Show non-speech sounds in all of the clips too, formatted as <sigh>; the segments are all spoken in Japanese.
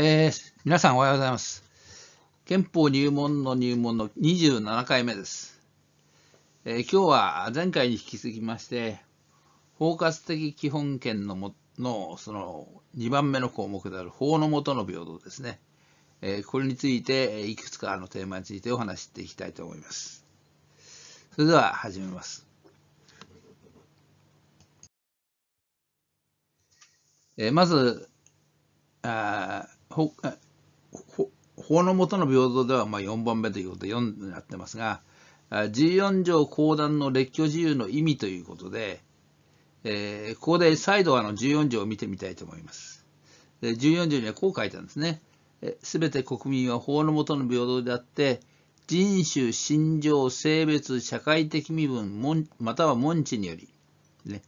えー、皆さんおはようございます。憲法入門の入門の27回目です。えー、今日は前回に引き続きまして、包括的基本権のものその2番目の項目である法の下の平等ですね。えー、これについて、いくつかのテーマについてお話していきたいと思います。それでは始めます。えまず、あ法の下の平等ではまあ4番目ということで4になってますが、14条公団の列挙自由の意味ということで、えー、ここで再度あの14条を見てみたいと思います。で14条にはこう書いたんですね。すべて国民は法の下の平等であって、人種、信条、性別、社会的身分、または門地により、ね、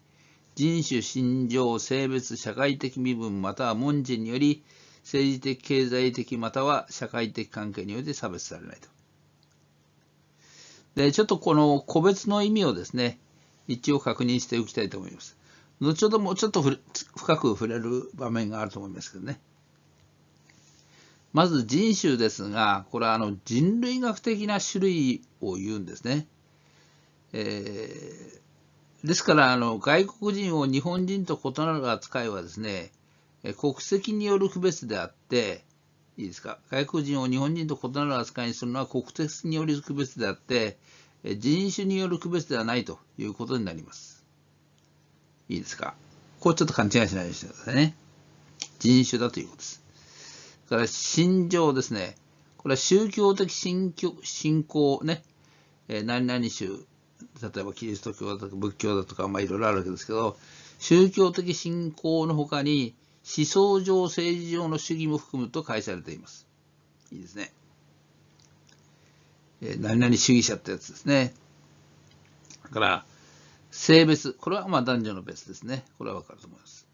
人種、信条、性別、社会的身分、または門地により、政治的、経済的、または社会的関係において差別されないと。で、ちょっとこの個別の意味をですね、一応確認しておきたいと思います。後ほどもうちょっと深く触れる場面があると思いますけどね。まず人種ですが、これはあの人類学的な種類を言うんですね。えー、ですからあの外国人を日本人と異なる扱いはですね、国籍による区別であって、いいですか、外国人を日本人と異なる扱いにするのは国籍による区別であって、人種による区別ではないということになります。いいですか。これちょっと勘違いしないでくださいね。人種だということです。から信条ですね。これは宗教的信教信仰ね、え何々宗、例えばキリスト教だとか仏教だとか、まあいろいろあるわけですけど、宗教的信仰の他に、思想上、政治上の主義も含むと解されています。いいですね。え何々主義者ってやつですね。だから、性別、これはまあ男女の別ですね。これはわかると思います。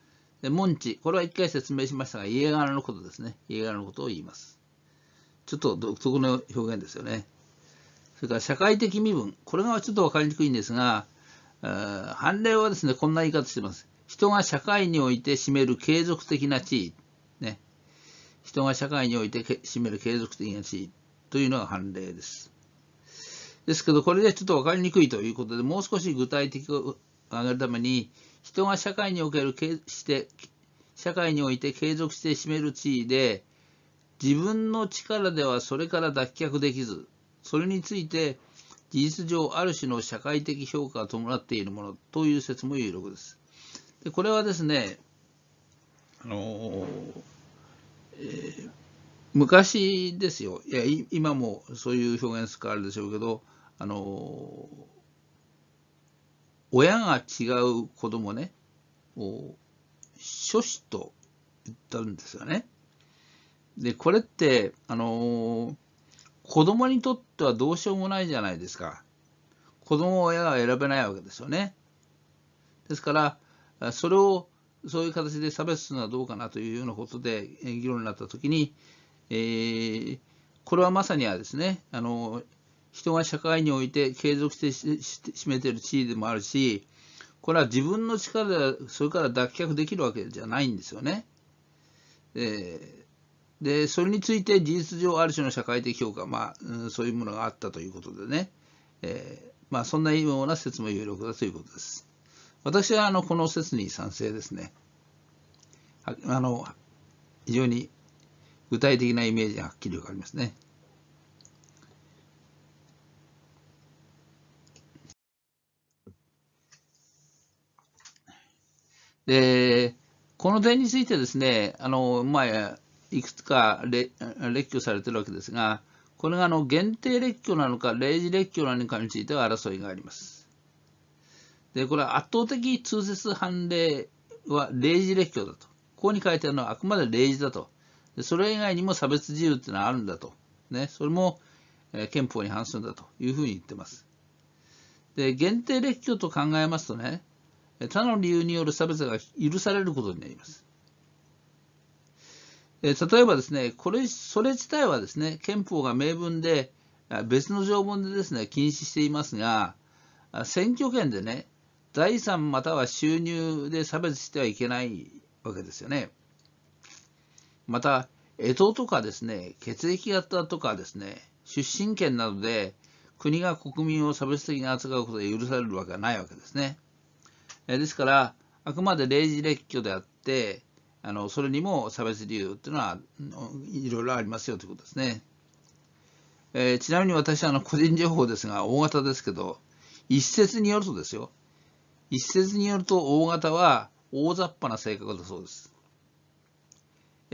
で、門地、これは一回説明しましたが、家柄のことですね。家柄のことを言います。ちょっと独特の表現ですよね。それから社会的身分、これがちょっと分かりにくいんですが、判例はですね、こんな言い方してます。人が社会において占める継続的な地位、ね、人が社会において占める継続的な地位というのが判例です。ですけど、これではちょっと分かりにくいということで、もう少し具体的を挙げるために、人が社会におけるして社会において継続して占める地位で、自分の力ではそれから脱却できず、それについて事実上ある種の社会的評価が伴っているものという説も有力です。でこれはですね、あのーえー、昔ですよいや今もそういう表現使われるでしょうけど、あのー、親が違う子供ねを諸子と言ったんですよね。でこれって、あのー、子供にとってはどうしようもないじゃないですか。子供を親が選べないわけですよね。ですから、それをそういう形で差別するのはどうかなというようなことで議論になったときに、えー、これはまさにはですねあの人が社会において継続して占めている地位でもあるしこれは自分の力でそれから脱却できるわけじゃないんですよね。えー、でそれについて事実上ある種の社会的評価、まあ、うん、そういうものがあったということでね、えー、まあ、そんなような説も有力だということです。私はあのこの説に賛成ですね。あの非常に具体的なイメージがはっきり分かりますね。で、この点についてですね、あのまあ、いくつか列挙されているわけですが、これがあの限定列挙なのか、例示列挙なのかについては争いがあります。で、これは圧倒的通説判例は例示列挙だと。ここに書いてあるのはあくまで例示だと。でそれ以外にも差別自由っていうのはあるんだと。ね、それも、え憲法に反するんだというふうに言ってます。で、限定列挙と考えますとね、他の理由による差別が許されることになります。え例えばですね、これ、それ自体はですね、憲法が明文で、別の条文でですね、禁止していますが、選挙権でね、財産または収入で差別してはいけないわけですよね。また、江支とかですね、血液型とかですね、出身権などで国が国民を差別的に扱うことが許されるわけはないわけですね。ですから、あくまで例示列挙であって、あのそれにも差別理由っていうのはいろいろありますよということですね。えー、ちなみに私はあの個人情報ですが、大型ですけど、一説によるとですよ、一説によると大型は大雑把な性格だそうです。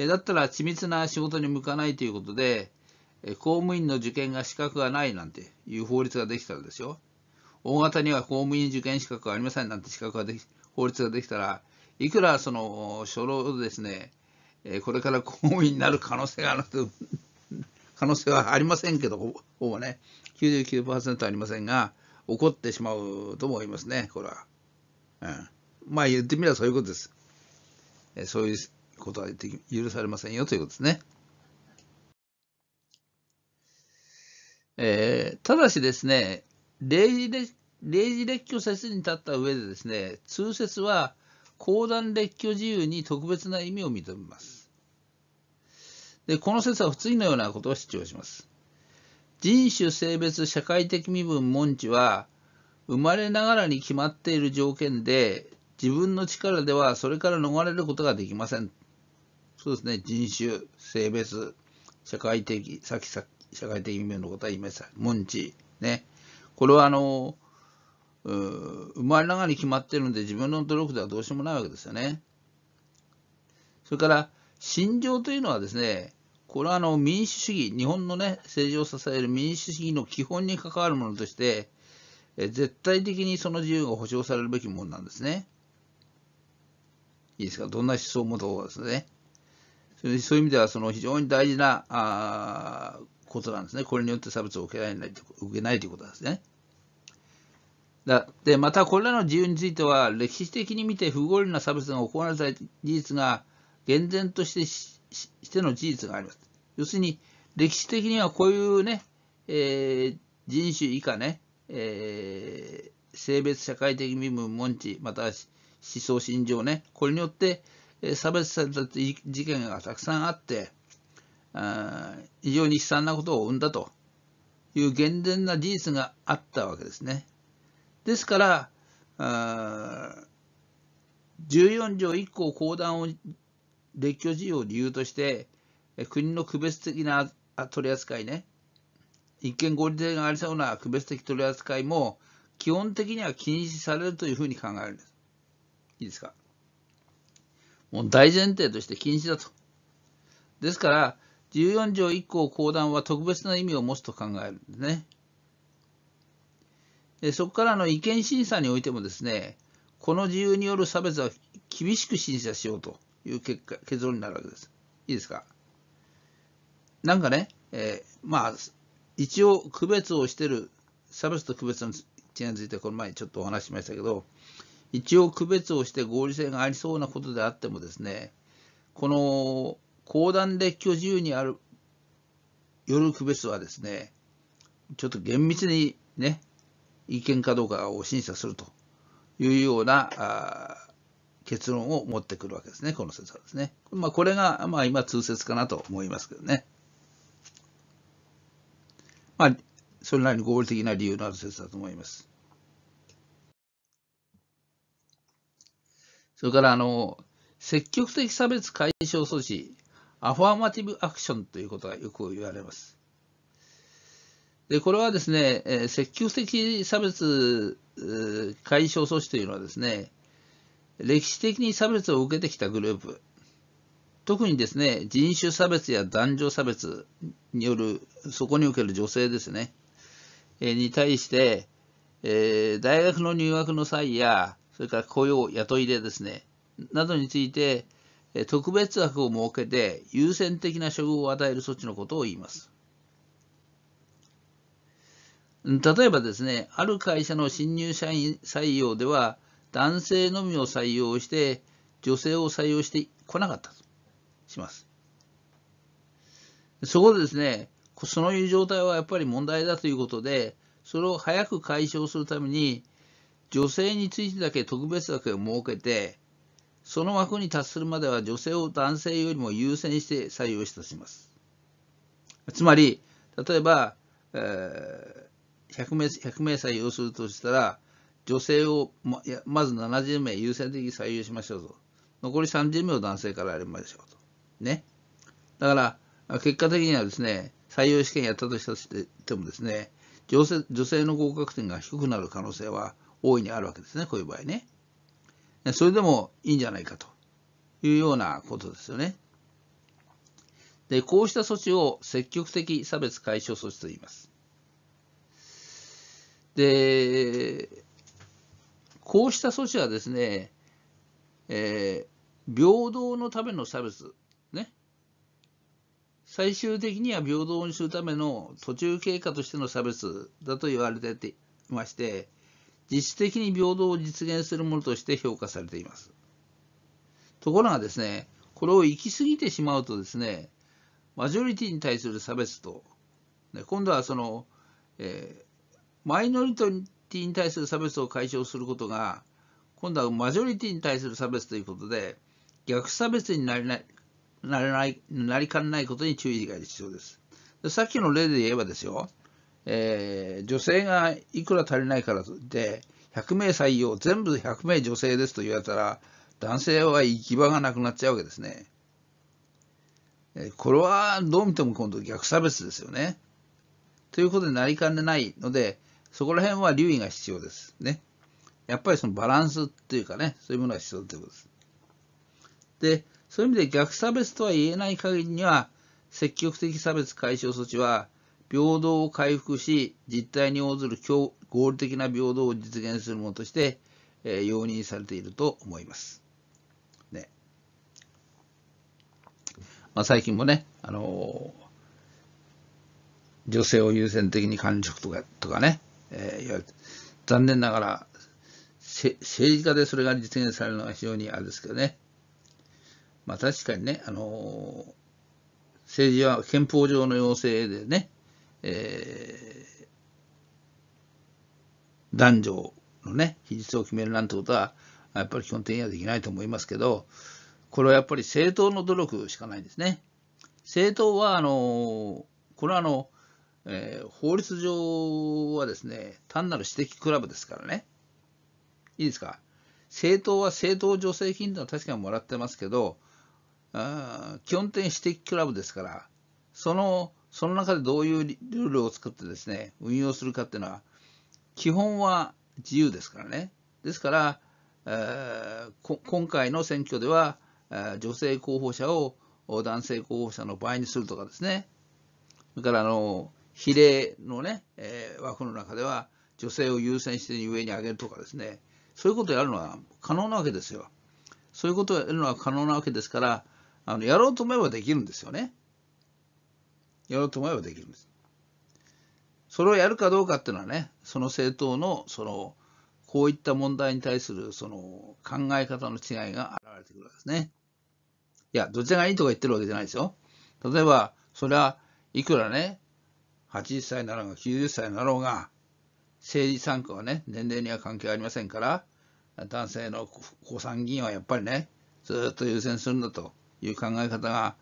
だったら緻密な仕事に向かないということで、公務員の受験が資格がないなんていう法律ができたらですよ。大型には公務員受験資格がありませんなんて資格ができ法律ができたら、いくらその初老ですね、これから公務員になる可能性があると、<laughs> 可能性はありませんけど、ほぼね、99%ありませんが、怒ってしまうと思いますね、これは。うん、まあ言ってみればそういうことです。えそういうことは許されませんよということですね。えー、ただしですね、0時列挙説に立った上でですね、通説は公団列挙自由に特別な意味を認めます。で、この説は次のようなことを主張します。人種、性別、社会的身分、文知は、生まれながらに決まっている条件で、自分の力ではそれから逃れることができません。そうですね、人種、性別、社会的、さっきさっき社会的意味のことは言いました。文字ね。これはあの、生まれながらに決まっているので、自分の努力ではどうしようもないわけですよね。それから、心情というのはですね、これはあの民主主義、日本のね、政治を支える民主主義の基本に関わるものとして、え絶対的にその自由が保障されるべきものなんですね。いいですか、どんな思想もそうですね。そういう意味ではその非常に大事なあことなんですね。これによって差別を受けられない受けないということですね。だでまたこれらの自由については歴史的に見て不合理な差別が行われた事実が厳然としてしての事実があります。要するに歴史的にはこういうね、えー、人種以下ね、えー、性別社会的身分文知また思想信条ねこれによって差別された事件がたくさんあってあ非常に悲惨なことを生んだという厳然な事実があったわけですね。ですから14条1項公団を列挙事由を理由として国の区別的な取り扱いね一見合理性がありそうな区別的取り扱いも基本的には禁止されるというふうに考えるんです。いいですかもう大前提として禁止だと。ですから、14条1項公団は特別な意味を持つと考えるんですね。そこからの意見審査においてもですね、この自由による差別は厳しく審査しようという結果結論になるわけです。いいですかなんかね、えー、まあ、一応区別をしてる差別と区別の違いについてこの前ちょっとお話ししましたけど一応区別をして合理性がありそうなことであってもですねこの公団列挙自由にあるよる区別はですねちょっと厳密にね意見かどうかを審査するというような結論を持ってくるわけですね、この説はですね。まあ、これが、まあ、今、通説かなと思いますけどね。まあ、それなりに合理的な理由のある説だと思います。それから、あの、積極的差別解消措置、アファーマティブアクションということがよく言われます。でこれはですね、え積極的差別、解消措置というのはですね、歴史的に差別を受けてきたグループ、特にですね、人種差別や男女差別による、そこにおける女性ですね、えに対して、えー、大学の入学の際や、それから雇用、雇いでですね、などについて、特別枠を設けて優先的な処遇を与える措置のことを言います。例えばですね、ある会社の新入社員採用では、男性のみを採用して、女性を採用してこなかったと。します。そこでですね、そういう状態はやっぱり問題だということで、それを早く解消するために、女性についてだけ特別枠を設けて、その枠に達するまでは女性を男性よりも優先して採用したします。つまり、例えば、え 100, 名100名採用するとしたら、女性をままず70名優先的に採用しましょうと。残り30名を男性からやりましょうと。ね。だから、結果的にはですね、採用試験やったとしたしてもですね、女性女性の合格点が低くなる可能性は大いにあるわけですね、こういう場合ね。それでもいいんじゃないかというようなことですよね。で、こうした措置を積極的差別解消措置と言います。で、こうした措置はですね、えー、平等のための差別ね。最終的には平等にするための途中経過としての差別だと言われていまして、実質的に平等を実現するものとして評価されています。ところがですね、これを行き過ぎてしまうとですね、マジョリティに対する差別と、今度はその、えー、マイノリティに対する差別を解消することが、今度はマジョリティに対する差別ということで、逆差別になりななれない、なりかねないことに注意が必要です。でさっきの例で言えばですよ、えー、女性がいくら足りないからといって、100名採用、全部100名女性ですと言われたら、男性は行き場がなくなっちゃうわけですね。これはどう見ても今度逆差別ですよね。ということでなりかねないので、そこら辺は留意が必要ですね。やっぱりそのバランスっていうかね、そういうものが必要ということです。で、そういう意味で逆差別とは言えない限りには、積極的差別解消措置は、平等を回復し、実態に応ずる合理的な平等を実現するものとして、えー、容認されていると思います。ね。まあ、最近もね、あのー、女性を優先的に管理職とかとかね、えー、残念ながら、政治家でそれが実現されるのは非常にあれですけどね、まあ確かにね、あのー、政治は憲法上の要請でね、えー、男女のね、比率を決めるなんてことは、やっぱり基本的にはできないと思いますけど、これはやっぱり政党の努力しかないですね。政党は、あのこれはあの、えー、法律上はですね、単なる私的クラブですからね。いいですか。政党は政党助成金というのは確かにもらってますけど、あ基本的に私的クラブですから、その、その中でどういうルールを作ってですね、運用するかっていうのは、基本は自由ですからね。ですから、えー、今回の選挙では、えー、女性候補者を男性候補者の倍にするとかですね、それからあの比例のね、えー、枠の中では女性を優先して上に上げるとかですね、そういうことをやるのは可能なわけですよ。そういうことをやるのは可能なわけですから、あの、やろうと思えばできるんですよね。やろうと思えばできるんです。それをやるかどうかっていうのはね、その政党の、その、こういった問題に対する、その、考え方の違いが現れてくるわけですね。いや、どちらがいいとか言ってるわけじゃないですよ。例えば、それはいくらね、80歳なろうが90歳なろうが、政治参加はね、年齢には関係ありませんから、男性の子参議院はやっぱりね、ずっと優先するんだという考え方が、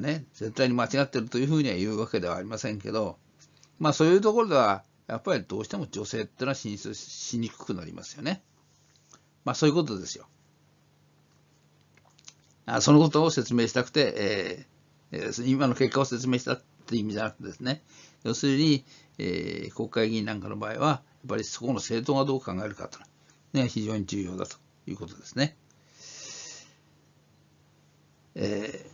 ね、絶対に間違ってるというふうには言うわけではありませんけど、まあそういうところでは、やっぱりどうしても女性ってのは進出しにくくなりますよね。まあそういうことですよ。あそのことを説明したくて、えー、今の結果を説明したって意味じゃなくてですね、要するに、えー、国会議員なんかの場合は、やっぱりそこの政党がどう考えるかというのが非常に重要だということですね。えー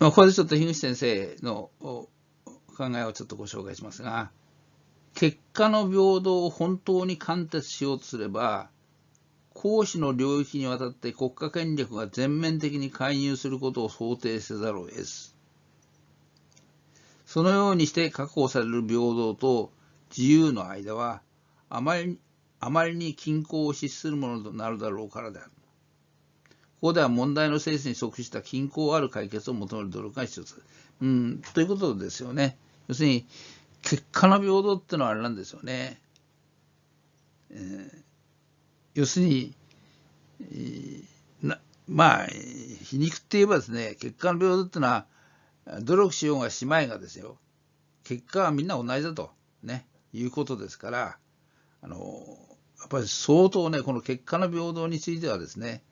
まあ、ここでちょっと樋口先生の考えをちょっとご紹介しますが、結果の平等を本当に貫徹しようとすれば、講師の領域にわたって国家権力が全面的に介入することを想定せざるを得ず。そのようにして確保される平等と自由の間は、あまりあまりに均衡を失するものとなるだろうからである。ここでは問題の精神に即した均衡ある解決を求める努力が必要です。うん、ということですよね。要するに、結果の平等ってのはあれなんですよね。えー、要するに、なまあ、皮肉って言えばですね、結果の平等ってのは、努力しようがしまいがですよ、結果はみんな同じだと、ね、いうことですから、あの、やっぱり相当ね、この結果の平等についてはですね、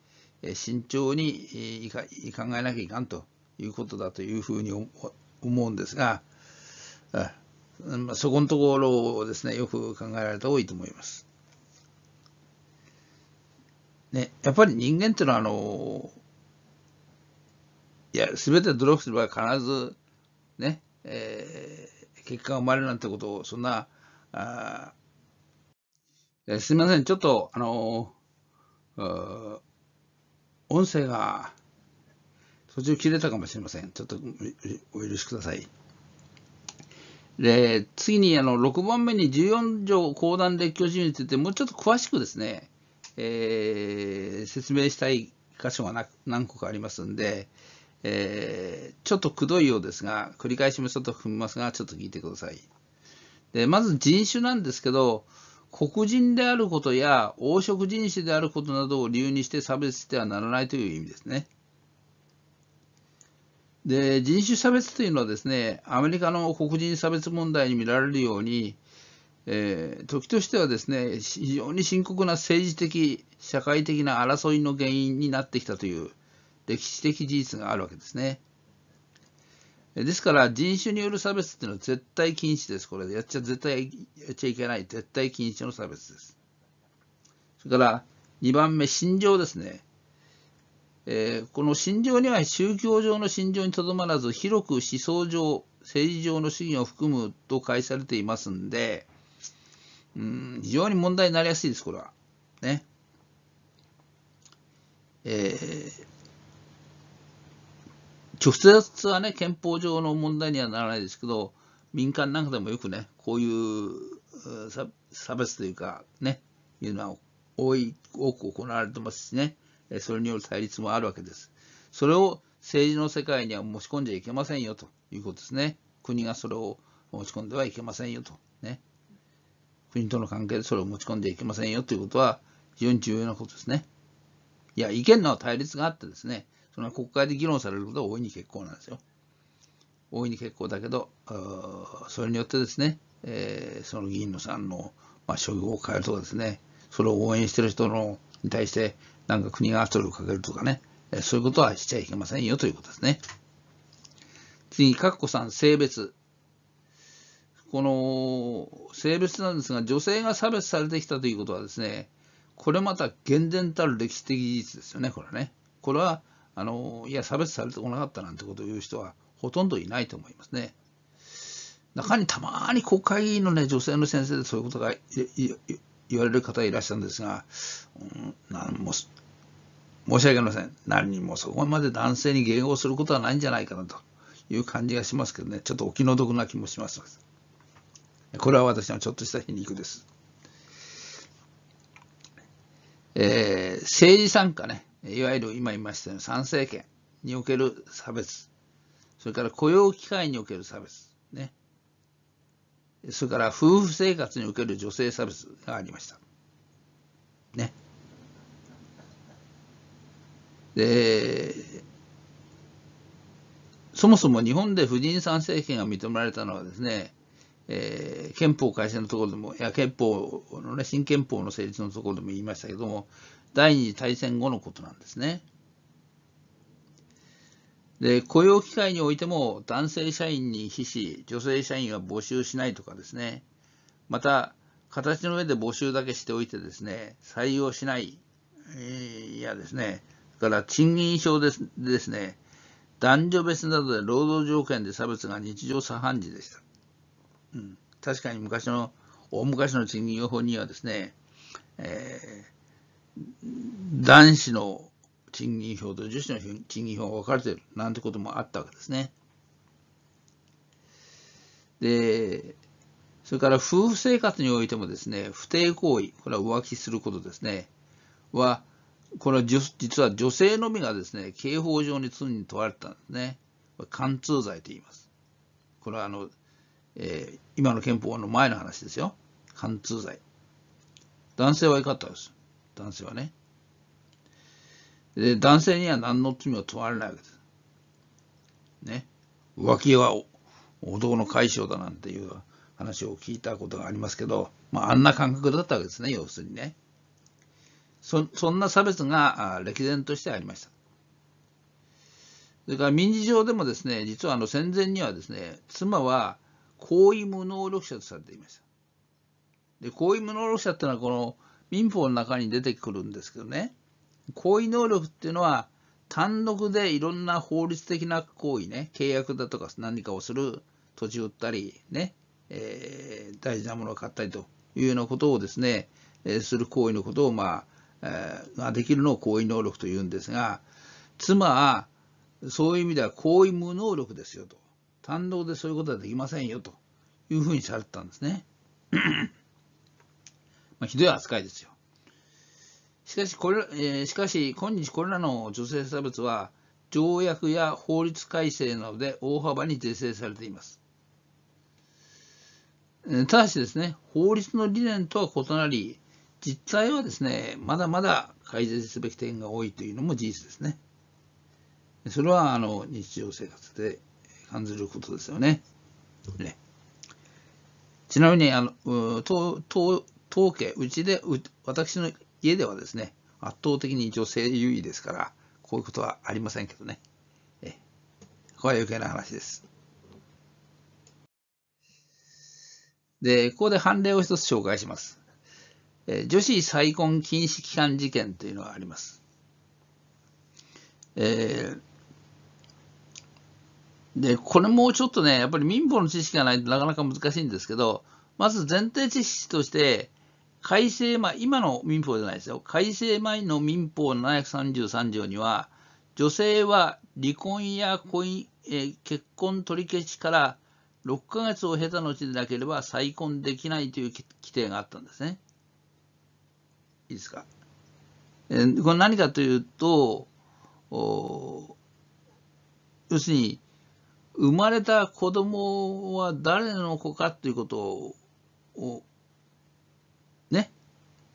慎重に考えなきゃいかんということだというふうに思うんですが、そこのところをですね、よく考えられた方がいいと思います。ね、やっぱり人間っていうのは、あの、いや、すべて努力すれば必ず、ね、えー、結果が生まれるなんてことを、そんな、あすみません、ちょっと、あのー、音声が途中切れたかもしれません。ちょっとお許しください。で、次にあの6番目に14条公団列挙事についてもうちょっと詳しくですね、えー、説明したい箇所が何個かありますんで、えー、ちょっとくどいようですが、繰り返しもちょっと踏みますが、ちょっと聞いてください。でまず人種なんですけど、黒人であることや黄色人種であることなどを理由にして差別してはならないという意味ですね。で人種差別というのはですねアメリカの黒人差別問題に見られるように、えー、時としてはですね非常に深刻な政治的社会的な争いの原因になってきたという歴史的事実があるわけですね。ですから人種による差別っていうのは絶対禁止です。これやっちゃ絶対やっちゃいけない絶対禁止の差別です。それから2番目、信条ですね。えー、この心情には宗教上の心情にとどまらず広く思想上、政治上の主義を含むと解されていますんで、うん、非常に問題になりやすいです、これは。ね。えー直接はね、憲法上の問題にはならないですけど、民間なんかでもよくね、こういう差別というか、ね、いうのは多い、多く行われてますしね、それによる対立もあるわけです。それを政治の世界には持ち込んじゃいけませんよということですね。国がそれを持ち込んではいけませんよと。ね。国との関係でそれを持ち込んでいけませんよということは非常に重要なことですね。いや、意見の対立があってですね、その国会で議論されることは大いに結構なんですよ。大いに結構だけど、それによってですね、えー、その議員のさんの、まあ、処遇を変えるとかですね、それを応援してる人のに対して、なんか国が圧力をかけるとかね、えそういうことはしちゃいけませんよということですね。次に、かっこさん、性別。この性別なんですが、女性が差別されてきたということはですね、これまた厳然たる歴史的事実ですよね、これね。これはあのいや差別されてこなかったなんてことを言う人はほとんどいないと思いますね。中にたまに国会議員の、ね、女性の先生でそういうことが言われる方いらっしゃるんですが、うん、なんも申し訳ありません。何人もそこまで男性に迎合することはないんじゃないかなという感じがしますけどね、ちょっとお気の毒な気もします。これは私のちょっとした皮肉です。えー、政治参加ね、いわゆる今言いましたように参政権における差別、それから雇用機会における差別、ね、それから夫婦生活における女性差別がありました。ね。で、そもそも日本で婦人参政権が認められたのはですね、えー、憲法改正のところでも、いや、憲法のね、新憲法の成立のところでも言いましたけども、第二次大戦後のことなんですね。で雇用機会においても男性社員に比し女性社員は募集しないとかですねまた形の上で募集だけしておいてですね採用しない、えー、いやですねそれから賃金証でですね男女別などで労働条件で差別が日常茶飯事でした、うん、確かに昔の大昔の賃金予報にはですね、えー男子の賃金表と女子の賃金表が分かれてるなんてこともあったわけですね。で、それから夫婦生活においてもですね、不貞行為、これは浮気することですね、は、これは実は女性のみがですね、刑法上に罪に問われたんですね。貫通罪と言います。これはあの、えー、今の憲法の前の話ですよ。貫通罪。男性はいかったです。男性はね。で、男性には何の罪も問われないわけです。ね。浮気は男の解消だなんていう話を聞いたことがありますけど、まあ、あんな感覚だったわけですね、要するにね。そそんな差別が歴然としてありました。それから民事上でもですね、実はあの戦前にはですね、妻は行為無能力者とされていました。で、行為無能力者っていうのはこの民法の中に出てくるんですけどね行為能力っていうのは単独でいろんな法律的な行為ね契約だとか何かをする土地を売ったりね、えー、大事なものを買ったりというようなことをですね、えー、する行為のことを、まあえー、ができるのを行為能力というんですが妻はそういう意味では行為無能力ですよと単独でそういうことはできませんよというふうにされてたんですね。まあ、ひどい扱いですよ。しかしこれ、えー、しかし今日これらの女性差別は条約や法律改正などで大幅に是正されています。ただしですね、法律の理念とは異なり、実態はですね、まだまだ改善すべき点が多いというのも事実ですね。それはあの日常生活で感じることですよね。ねちなみにあの当家、うちで、私の家ではですね、圧倒的に女性優位ですから、こういうことはありませんけどね。えこれは余計な話です。で、ここで判例を一つ紹介します。え女子再婚禁止期間事件というのがあります。えー、で、これもうちょっとね、やっぱり民法の知識がないとなかなか難しいんですけど、まず前提知識として、改正前、今の民法じゃないですよ。改正前の民法733条には、女性は離婚や婚え結婚取り消しから6ヶ月を経た後でなければ再婚できないという規定があったんですね。いいですか。えこれ何かというと、要するに、生まれた子供は誰の子かということを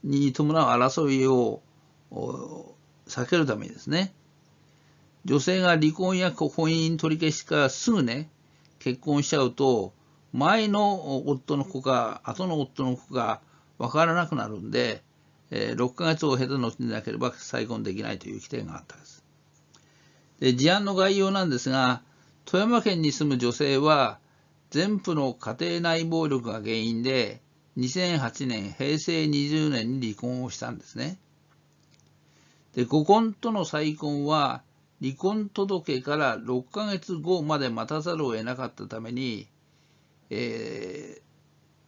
に伴う争いを避けるためにですね、女性が離婚や婚姻取り消しからすぐね、結婚しちゃうと、前の夫の子か、後の夫の子か分からなくなるんで、え6ヶ月を経た後でなければ再婚できないという規定があったんです。で事案の概要なんですが、富山県に住む女性は、全部の家庭内暴力が原因で、2008年、平成20年に離婚をしたんですね。で、ご婚との再婚は、離婚届から6ヶ月後まで待たざるを得なかったために、え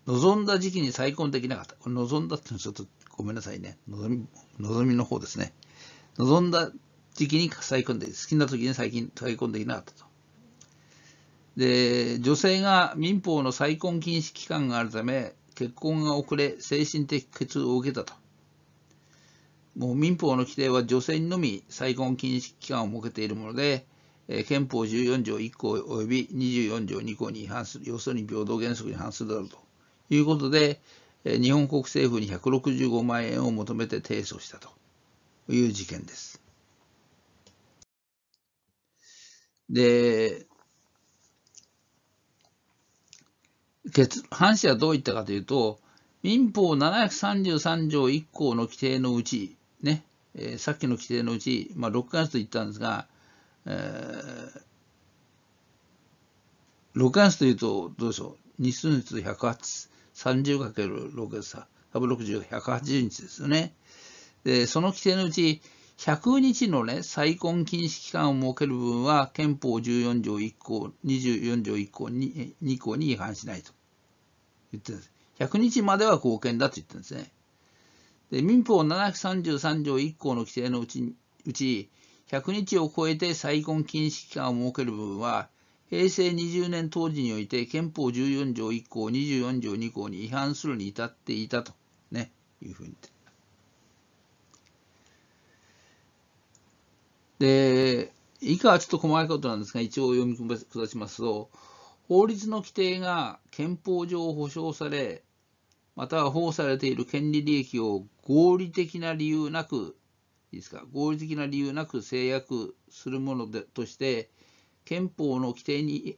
ー、望んだ時期に再婚できなかった。これ望んだっていうのはちょっとごめんなさいね。望み、望みの方ですね。望んだ時期に再婚で、好きな時に再婚再婚できなかったと。で、女性が民法の再婚禁止期間があるため、結婚が遅れ、精神的苦痛を受けたと。もう民法の規定は女性にのみ再婚禁止期間を設けているもので、え憲法14条1項及び24条2項に違反する、要するに平等原則に違反するだろうということで、え日本国政府に165万円を求めて提訴したという事件です。で、藩士はどういったかというと、民法733条1項の規定のうち、ね、えー、さっきの規定のうち、まあ、6月と言ったんですが、えー、6月というと、どうでしょう、日数のすると108、30×6 月160、180日ですよね。で、その規定のうち、100日のね、再婚禁止期間を設ける部分は、憲法14条1項、24条1項に、2項に違反しないと言ってるんです。100日までは貢献だと言ってるんですね。で民法733条1項の規定のうち、うち100日を超えて再婚禁止期間を設ける部分は、平成20年当時において憲法14条1項、24条2項に違反するに至っていたと、ね、いうふうに言ってで、以下はちょっと細かいことなんですが、一応読み下しますと、法律の規定が憲法上保障され、または保護されている権利利益を合理的な理由なく、いいですか、合理的な理由なく制約するものでとして、憲法の規定に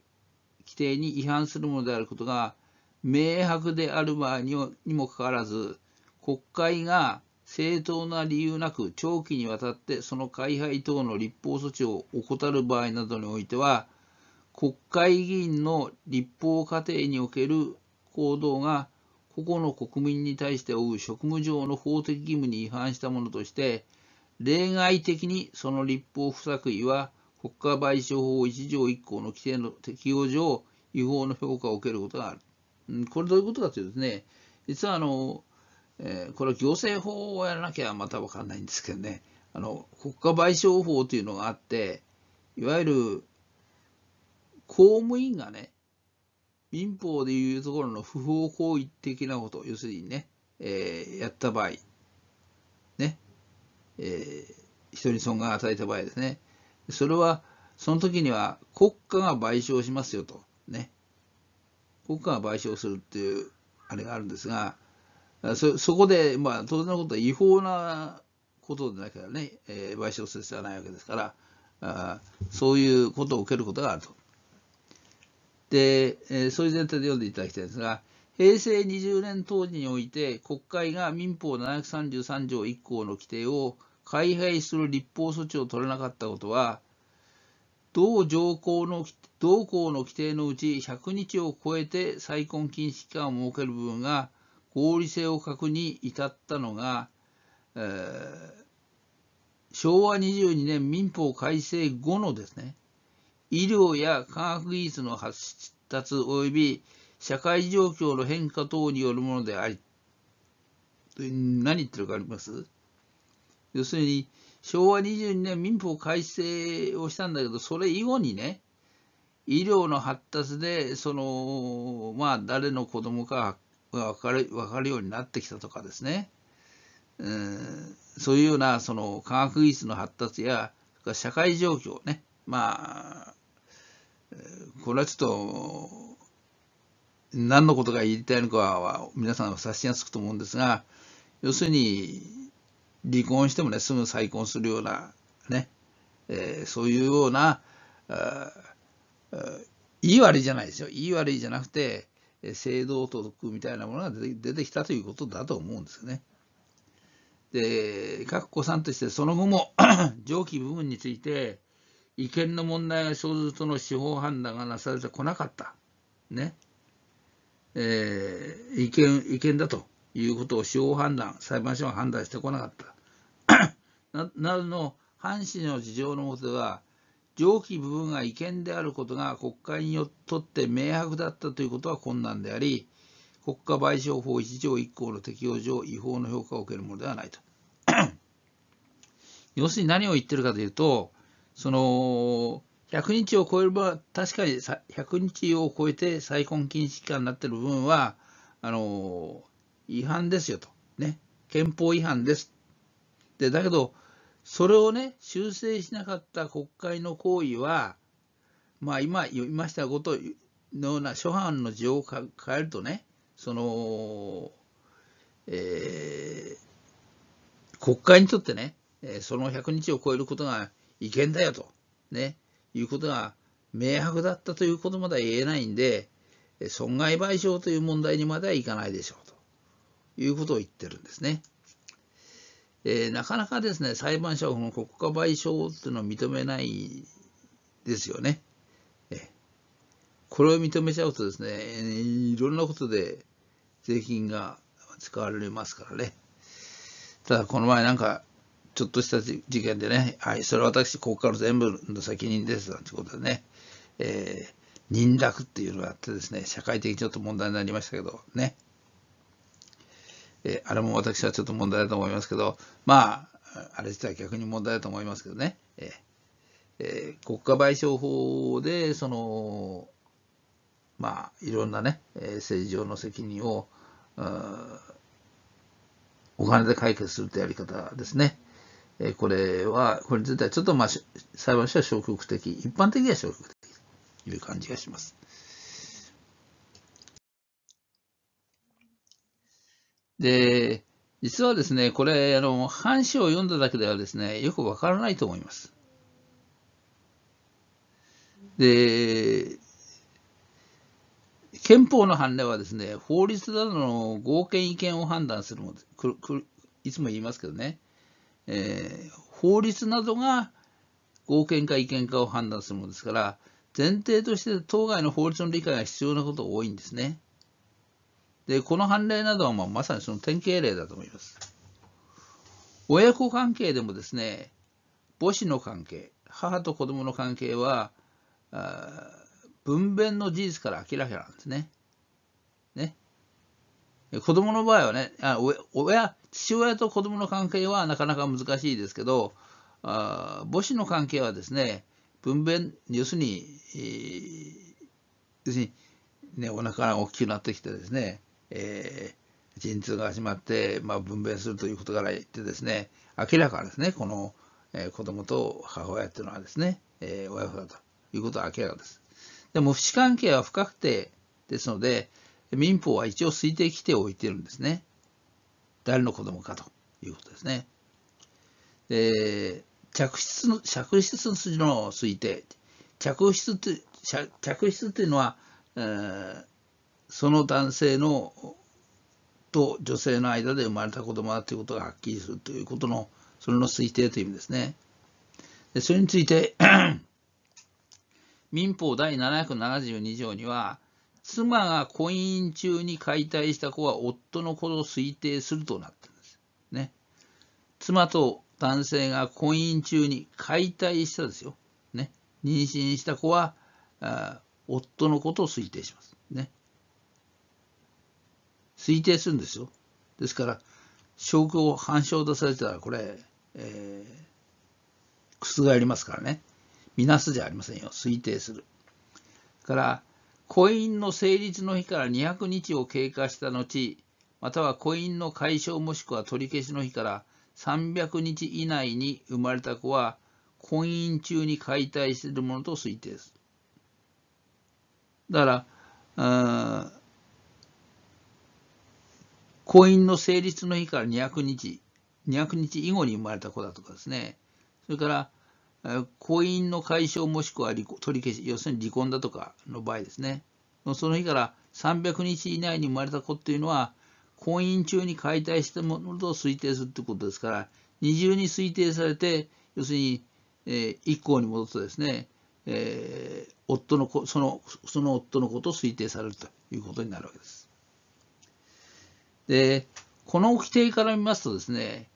規定に違反するものであることが明白である場合にもかかわらず、国会が正当な理由なく長期にわたってその開廃等の立法措置を怠る場合などにおいては国会議員の立法過程における行動が個々の国民に対して負う職務上の法的義務に違反したものとして例外的にその立法不作為は国家賠償法1条1項の規定の適用上違法の評価を受けることがある。これどういうことかというとですね実はあのえー、これは行政法をやらなきゃまた分かんないんですけどねあの国家賠償法というのがあっていわゆる公務員がね民法でいうところの不法行為的なこと要するにね、えー、やった場合ね、えー、人に損害を与えた場合ですねそれはその時には国家が賠償しますよとね国家が賠償するっていうあれがあるんですがそそこで、まあ、当然のことは違法なことでなければね、えー、賠償する必要はないわけですから、あそういうことを受けることがあると。で、えー、そういう前提で読んでいただきたいんですが、平成20年当時において、国会が民法733条1項の規定を改廃する立法措置を取れなかったことは、同条項の同項の規定のうち100日を超えて再婚禁止期間を設ける部分が合理性を確に至ったのが、えー、昭和22年民法改正後のですね、医療や科学技術の発達及び社会状況の変化等によるものであり、何言ってるかあります要するに、昭和22年民法改正をしたんだけど、それ以後にね、医療の発達で、その、まあ、誰の子供かが分かる分かるようになってきたとかですね、うん、そういうようなその科学技術の発達や社会状況ねまあこれはちょっと何のことが言いたいのかは皆さん察しがつくと思うんですが要するに離婚してもねすぐ再婚するようなね、えー、そういうようなああいい悪いじゃないですよいい悪いじゃなくて性道徳みたいなものが出てきたということだと思うんですよね。で、各子さんとしてその後も上記部分について違憲の問題が生ずるとの司法判断がなされてこなかった。ね。えー、違憲、違憲だということを司法判断、裁判所が判断してこなかった。<clears throat> などの、阪神の事情のもとでは、上記部分が違憲であることが国会にとって明白だったということは困難であり、国家賠償法1条1項の適用上、違法の評価を受けるものではないと。<clears throat> 要するに何を言ってるかというと、その、100日を超えれば、確かに100日を超えて再婚禁止期間になっている部分は、あの、違反ですよと。ね。憲法違反です。で、だけど、それをね、修正しなかった国会の行為は、まあ、今言いましたことのような諸般の事情を変えるとね、その、えー、国会にとってね、その100日を超えることが違憲だよと、ね、いうことが明白だったということまでは言えないんで、損害賠償という問題にまではいかないでしょうということを言ってるんですね。えー、なかなかですね、裁判所の国家賠償というのを認めないですよね。えこれを認めちゃうとですね、いろんなことで税金が使われますからね。ただ、この前なんか、ちょっとした事件でね、はい、それは私、国家の全部の責任ですなんてことでね、えー、認諾っていうのがあってですね、社会的にちょっと問題になりましたけどね。えー、あれも私はちょっと問題だと思いますけど、まあ、あれ自体逆に問題だと思いますけどね、ええー、国家賠償法で、その、まあ、いろんなね、え政治上の責任を、お金で解決するというやり方ですね。えこれは、これについてはちょっと、まあ、裁判所は消極的、一般的には消極的という感じがします。で、実はですね、これ、あの、半紙を読んだだけではですね、よくわからないと思います。で、憲法の判例はですね、法律などの合憲違憲を判断するものいつも言いますけどね、えー、法律などが合憲か違憲かを判断するものですから、前提として当該の法律の理解が必要なことが多いんですね。で、この判例などはまあまさにその典型例だと思います。親子関係でもですね、母子の関係、母と子供の関係は、分娩の事実から明らかなんですね。ね。子供の場合はね、あ親、父親と子供の関係はなかなか難しいですけど、あ母子の関係はですね、分娩、要するに、えー、要するに、ね、お腹が大きくなってきてですね、えー、陣痛が始まって、まあ、分娩するということから言ってですね、明らかですね、この、えー、子供と母親というのはですね、えー、親子だということは明らかです。でも、父関係は不確定ですので、民法は一応推定規定を置いているんですね。誰の子供かということですね。で、着室の、着室の筋の推定。着室って、着室っていうのは、えーその男性のと女性の間で生まれた子供だということがはっきりするということの、それの推定という意味ですね。でそれについて <clears throat> 民法第772条には、妻が婚姻中に解体した子は夫の子と推定するとなってるんです。ね。妻と男性が婚姻中に解体したですよ。ね。妊娠した子は、夫の子と推定します。ね。推定するんですよ。ですから、証拠を反証とされたら、これ、えー、覆りますからね。みなすじゃありませんよ。推定する。から、婚姻の成立の日から200日を経過した後、または婚姻の解消もしくは取り消しの日から300日以内に生まれた子は、婚姻中に解体するものと推定する。だから、婚姻の成立の日から200日、200日以後に生まれた子だとかですね。それから、婚姻の解消もしくは取り消し、要するに離婚だとかの場合ですね。その日から300日以内に生まれた子っていうのは、婚姻中に解体したものと推定するということですから、二重に推定されて、要するに、えー、一項に戻すとですね、えー、夫の子その、その夫のことを推定されるということになるわけです。で、この規定から見ますとですね、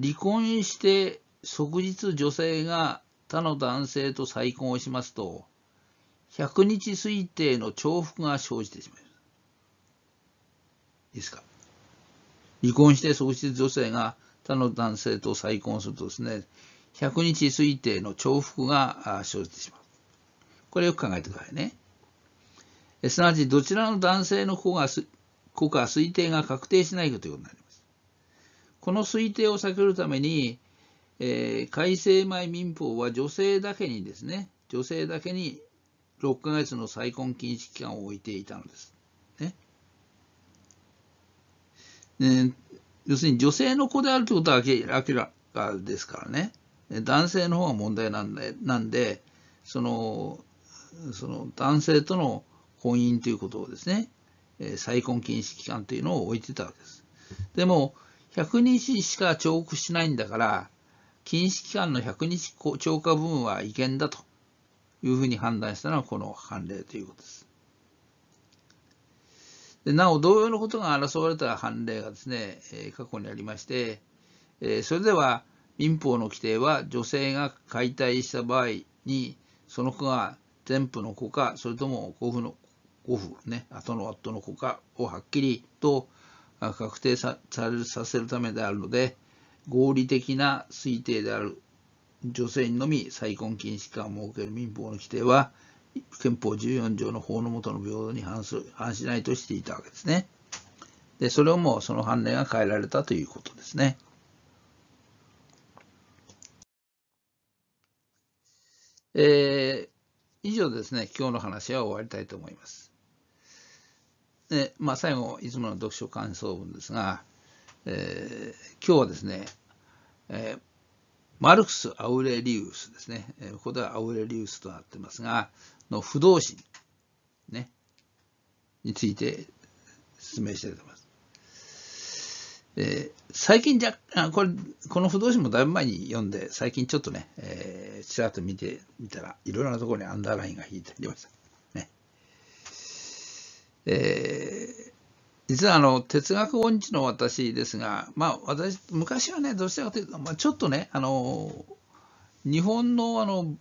離婚して即日女性が他の男性と再婚をしますと、100日推定の重複が生じてしまいます。いいですか。離婚して即日女性が他の男性と再婚するとですね、100日推定の重複が生じてしまう。これよく考えてくださいね。すなわち、どちらの男性の子が国果推定が確定しないということになります。この推定を避けるために、えー、改正前民法は女性だけにですね、女性だけに6ヶ月の再婚禁止期間を置いていたのです。ね。え要するに女性の子であるということは明らかですからね。男性の方が問題なんで、なんでその、その男性との婚姻ということをですね、再婚禁止期間というのを置いてたわけです。でも、100日しか重複しないんだから、禁止期間の100日超過分は違憲だというふうに判断したのはこの判例ということです。でなお、同様のことが争われた判例がですね、過去にありまして、それでは民法の規定は女性が解体した場合に、その子が全部の子か、それとも子父のオフ、ね、後のワットの効果をはっきりと確定させるためであるので、合理的な推定である女性にのみ再婚禁止期間を設ける民法の規定は、憲法14条の法の下の平等に反する反しないとしていたわけですね。で、それをもうその判例が変えられたということですね。えー、以上ですね、今日の話は終わりたいと思います。えまあ、最後、いつもの読書感想文ですが、えー、今日はですね、えー、マルクス・アウレリウスですね、えー、ここではアウレリウスとなってますが、の不動心、ね、について説明したいと思います。えー、最近じゃあこれ、この不動心もだいぶ前に読んで、最近ちょっとね、えー、ちらっと見てみたら、いろいろなところにアンダーラインが引いてありました。えー、実はあの哲学音痴の私ですが、まあ、私昔はねどちらかというと、まあ、ちょっとねあの日本のあの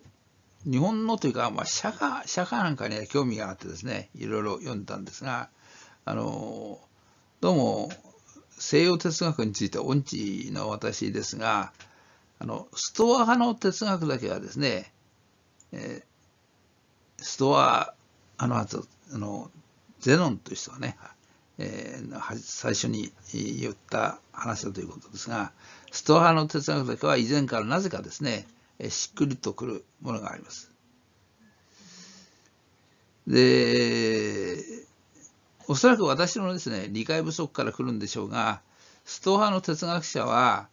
日本のというか、まあ、釈迦釈迦なんかに、ね、興味があってですねいろいろ読んだんですがあのどうも西洋哲学について音痴の私ですがあのストア派の哲学だけはですね、えー、ストアあのあとあのゼノンという人がね、えー、最初に言った話だということですが、ストア派の哲学だけは以前からなぜかですね、しっくりとくるものがあります。で、おそらく私のですね、理解不足から来るんでしょうが、ストア派の哲学者は、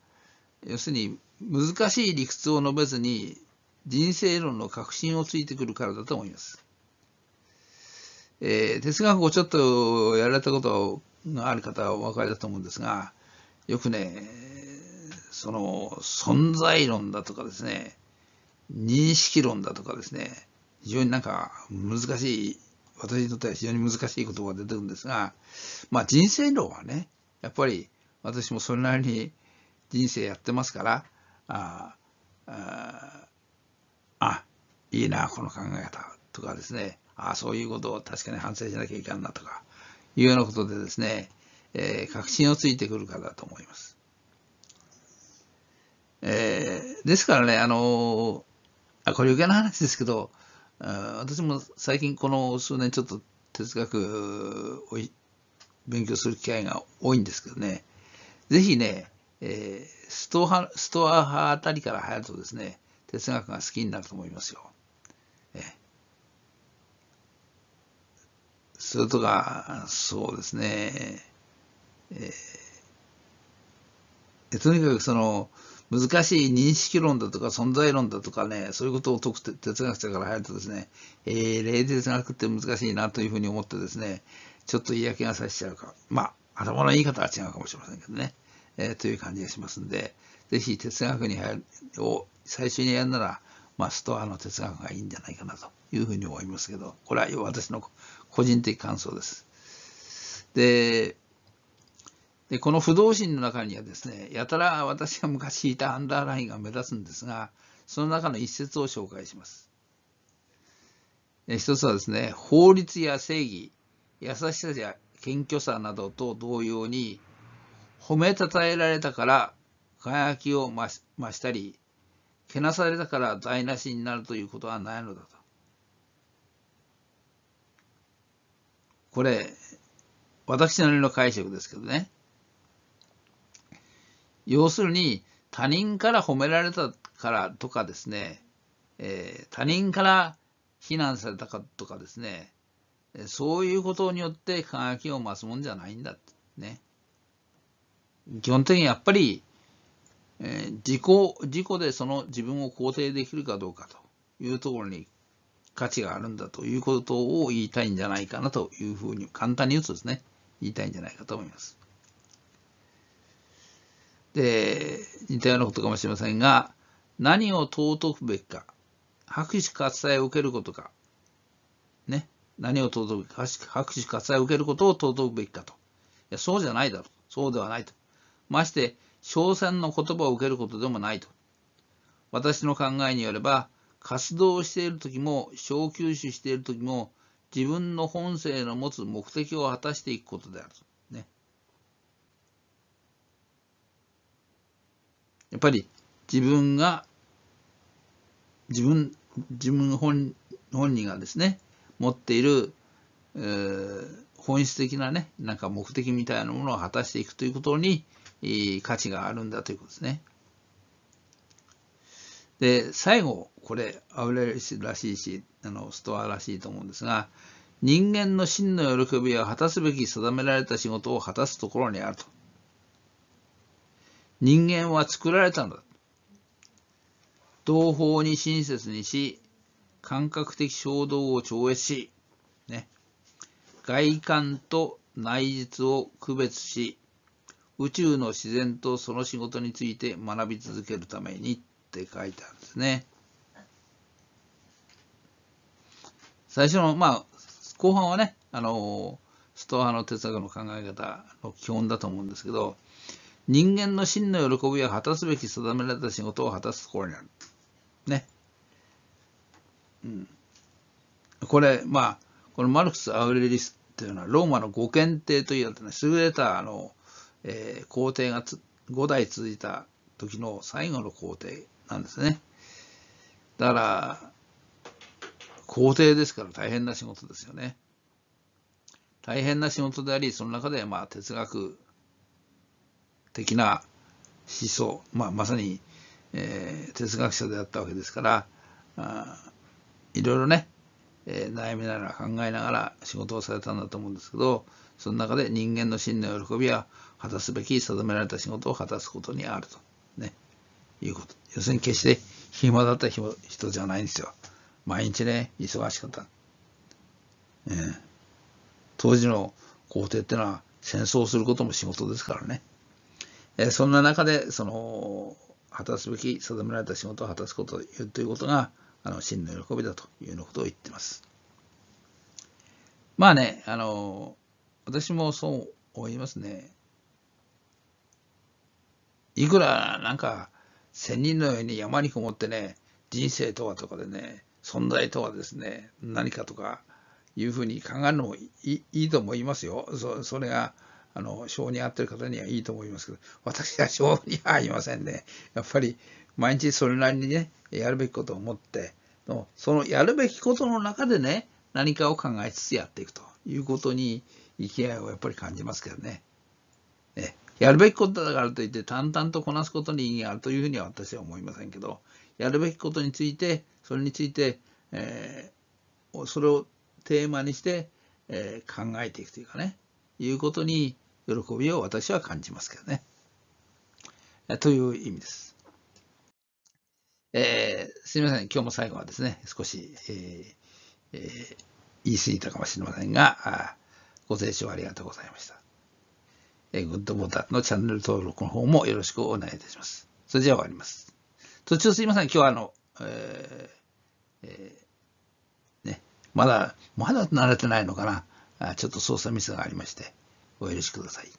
要するに難しい理屈を述べずに人生論の核心をついてくるからだと思います。えー、哲学をちょっとやられたことがある方はお分かりだと思うんですが、よくね、その存在論だとかですね、認識論だとかですね、非常になんか難しい、私にとっては非常に難しい言葉が出てるんですが、まあ人生論はね、やっぱり私もそれなりに人生やってますから、ああ、いいな、この考え方とかですね、ああ、そういうことを確かに反省しなきゃいかんなとか、いうようなことでですね、えー、確信をついてくるかだと思います。えー、ですからね、あのあ、これ余計な話ですけど、私も最近この数年ちょっと哲学を勉強する機会が多いんですけどね、ぜひね、えー、ストア派あたりから入るとですね、哲学が好きになると思いますよ。それとか、そうですね、えー、とにかくその、難しい認識論だとか存在論だとかね、そういうことを解く哲学者から入るとですね、えー、霊哲学って難しいなというふうに思ってですね、ちょっと嫌気がさしちゃうか、まあ、頭の言い方は違うかもしれませんけどね、えー、という感じがしますんで、ぜひ哲学に入るを最初にやるなら、まあ、ストアの哲学がいいんじゃないかなというふうに思いますけど、これは私の個人的感想です。で、でこの不動心の中にはですね、やたら私が昔いたアンダーラインが目立つんですが、その中の一節を紹介します。一つはですね、法律や正義、優しさや謙虚さなどと同様に、褒めたたえられたから輝きを増したり、けなされたから台無しになるということはないのだと。これ、私なりの解釈ですけどね。要するに、他人から褒められたからとかですね、えー、他人から非難されたかとかですね、そういうことによって輝きを増すもんじゃないんだね。基本的にやっぱり、えー、自己、自己でその自分を肯定できるかどうかというところに価値があるんだということを言いたいんじゃないかなというふうに、簡単に言うとですね、言いたいんじゃないかと思います。で、似たようなことかもしれませんが、何を尊くべきか、拍手喝采を受けることか、ね、何を尊くべきか、拍手喝采を受けることを尊くべきかと。いや、そうじゃないだろう。そうではないと。まして、称賛の言葉を受けることでもないと。私の考えによれば、活動している時も小休止している時も自分の本性の持つ目的を果たしていくことである。ね、やっぱり自分が自分自分本本人がですね持っている、えー、本質的なねなんか目的みたいなものを果たしていくということに、えー、価値があるんだということですね。で、最後、これ、アウレルシらしいし、あの、ストアらしいと思うんですが、人間の真の喜びは果たすべき定められた仕事を果たすところにあると。人間は作られたんだ。同胞に親切にし、感覚的衝動を超越し、ね、外観と内実を区別し、宇宙の自然とその仕事について学び続けるためにって書いたんですね。最初の、まあ、後半はね、あの、ストア派の哲学の考え方の基本だと思うんですけど、人間の真の喜びは果たすべき定められた仕事を果たすところにある。ね。うん。これ、まあ、このマルクス・アウレリスというのは、ローマの五賢帝というやつね、優れた、あの、えー、皇帝がつ5代続いた時の最後の皇帝なんですね。だから、皇帝ですから大変な仕事ですよね。大変な仕事であり、その中でまあ哲学的な思想、まあ、まさに、えー、哲学者であったわけですから、あいろいろね、えー、悩みながら考えながら仕事をされたんだと思うんですけど、その中で人間の真の喜びは果たすべき定められた仕事を果たすことにあると。ね。いうこと。要するに決して暇だった人じゃないんですよ。毎日ね、忙しかった。えー、当時の皇帝ってのは戦争することも仕事ですからね。えー、そんな中で、その、果たすべき定められた仕事を果たすことうということが、あの、真の喜びだというようなことを言ってます。まあね、あの、私もそう思いますね。いくらなんか仙人のように山にこもってね、人生とはとかでね、存在とはですね、何かとかいうふうに考えるのもいいいいと思いますよ。そそれが、あの、性に合ってる方にはいいと思いますけど、私は性には合いませんね。やっぱり、毎日それなりにね、やるべきことを思って、そのやるべきことの中でね、何かを考えつつやっていくということに、生きがいをやっぱり感じますけどね。ねやるべきことだからといって淡々とこなすことに意義があるというふうには私は思いませんけど、やるべきことについて、それについて、えー、それをテーマにして、えー、考えていくというかね、いうことに喜びを私は感じますけどね。という意味です。えー、すみません、今日も最後はですね、少し、えー、えー、言い過ぎたかもしれませんが、ご清聴ありがとうございました。えグッドボタンのチャンネル登録の方もよろしくお願いいたします。それじゃあ終わります。途中すいません、今日はあの、えー、えー、ね、まだ、まだ慣れてないのかな。ちょっと操作ミスがありまして、お許しください。